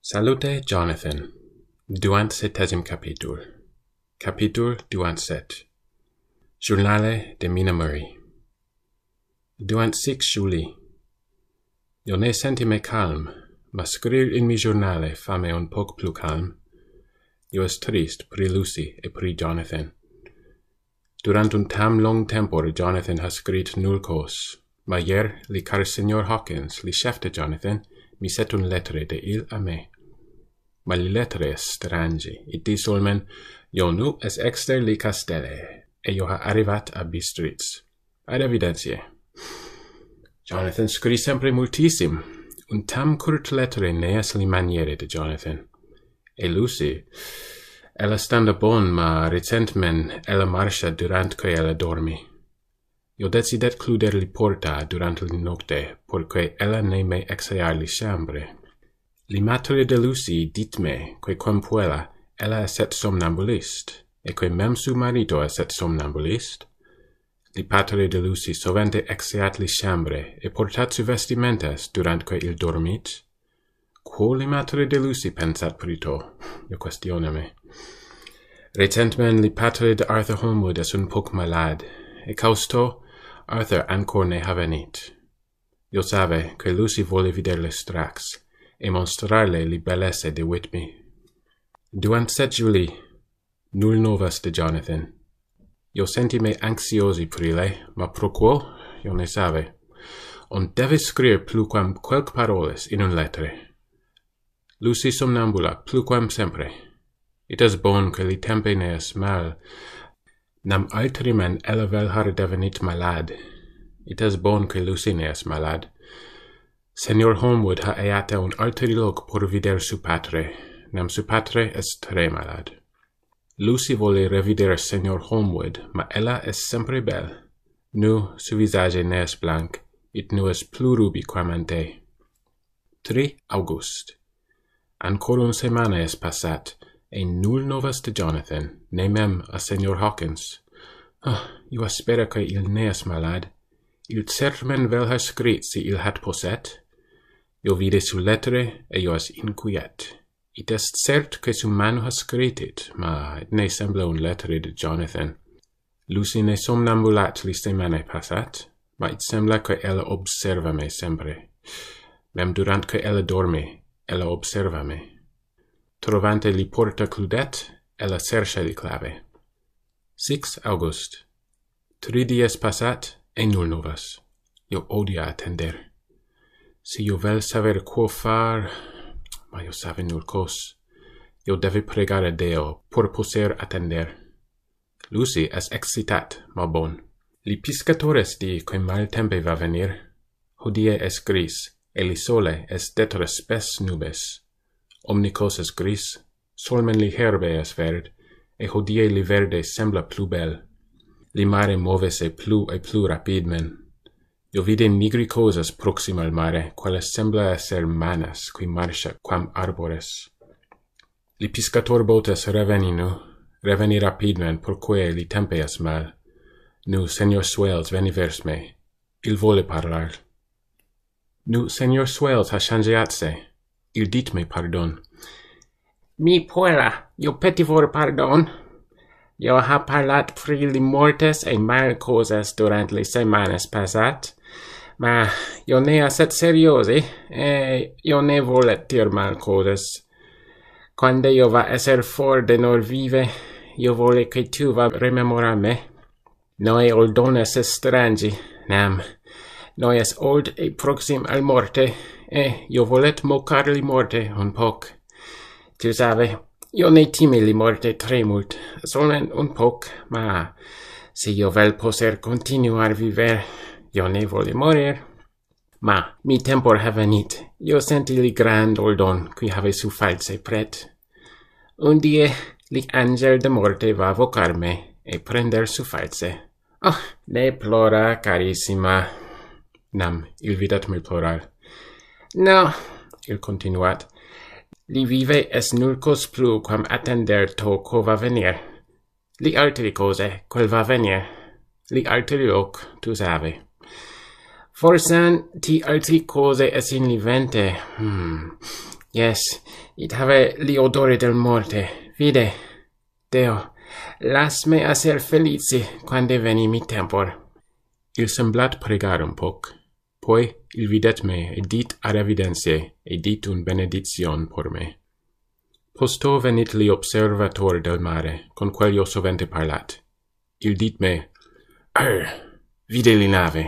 Salute Jonathan. Duant setesim capitul. Capitul duant set. Journale de Mina Murray. Duant six juli. Io ne senti me calm, ma SCRIR in mi journale ME un poc PLU calm. Io es trist pri Lucy e pri Jonathan. Durant un tam long tempor Jonathan ha scrit nul cos, ma ier li car signor Hawkins li chef de Jonathan, mi set un lettere de il a me. Ma li lettere es strangi, it dis ulmen, io nu es exter li castelle. e io ha arrivat a Bistritz. Ad evidentie. Jonathan scri sempre multissim, un tam curt lettere ne es li maniere de Jonathan. E Lucy, ella standa bon, ma recentmen ella marcia durantque ella dormi. Io decidet cluder li porta durante li nocte, porque ella ne me exear li chambre. Li matre de Lucy dit me, que quam puela, ella eset somnambulist, e que mem su marito eset somnambulist. Li patre de Lucy sovente exeat li chambre, e portat su vestimentas durante il dormit. Quo li matre de Lucy pensat prito? Io questioname. Recentmen li patre de Arthur Holmwood es un poc malad, e causto, Arthur ancor ne havenit. Io save che Lucy vole viderle strax e mostrarle li bellesse de Whitby. Duant set Julie, nul novas de Jonathan. Io senti me anxiosi prile, ma pro quo, io ne save. On deve scrier pluquam quelc paroles in un lettere. Lucy somnambula pluquam sempre. It is bon que li tempe ne es mal, Nam altrim en elevel har devenit malad. It es bon que lucineas malad. Senior Holmwood ha eate un alteri loc por vider su patre, nam su patre est tre malad. Lucy vole revider senior Holmwood, ma ella est sempre bel. Nu, su visage ne es blanc, it nu es plurubi quam ante. 3 August Ancor un semana es passat, e nul novas de Jonathan, ne mem a Senor Hawkins. Ah, io aspera che il neas malad. Il certmen vel ha scrit si il hat poset. Io vide su lettere e io as inquiet. It est cert che su manu ha scritit, ma et ne sembla un lettere de Jonathan. Lucy ne somnambulat li semane passat, ma it sembla che ella observa me sempre. Mem durant che ella dorme, ella observa me trovante li porta cludet e la serce di clave. Six august. Tri dies passat e null novas. Io odia attender. Si io vel saver quo far, ma io save null cos, io deve pregar a Deo por poser attender. Lucy es excitat, ma bon. Li piscatores di quem mal tempe va venir. Hodie es gris, e li sole es detra spes nubes omnicos es gris, solmen li herbe es verd, e hodie li verde sembla plu bel. Li mare move se plu e plu rapidmen. Io vide nigri cosas proxima al mare, quale sembla esser manas, qui marcia quam arbores. Li piscator botes revenino, reveni rapidmen, porque li tempe es mal. Nu, senior Swales, veni vers me. Il vole parlar. Nu, senior Swales, ha changeat se il dit me pardon. Mi poela. io peti vor pardon. Io ha parlat pri li mortes e mal causas durant le semanas passat, ma io ne set seriosi e io ne volet tir mal causas. Quando io va esser for de nor vive, io vole che tu va rememora me. Noi oldones estrangi, nam, no es old e proxim al morte e io volet mocar li morte un poc tu sabe io ne timi li morte tremult solen un poc ma se io vel poser continuar viver io ne voli morir ma mi tempor havenit io senti li grand oldon qui have su false pret un die li angel de morte va vocarme e prender su false ah oh, ne plora carissima nam il videt me plural. No, il continuat, li vive es nurcos plu quam attender to quo va venir. Li alteri cose, quel va venir. Li alteri hoc, tu sabe. Forsan, ti altri cose est in livente. Hmm. Yes, it have li odore del morte. Vide, Deo, las me esser felici quande veni mi tempor. Il semblat pregar un poc, poi il videt me e dit ad evidentiae e dit un benedizion por me. Posto venit li observator del mare, con quel io sovente parlat. Il dit me, Arr, vide li nave,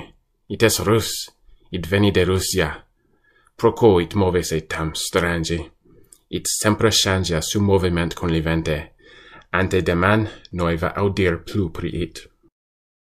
it es rus, it veni de Russia. Proco it move se tam strange, it sempre changia su moviment con li vente. Ante deman noi va audir plu pri it.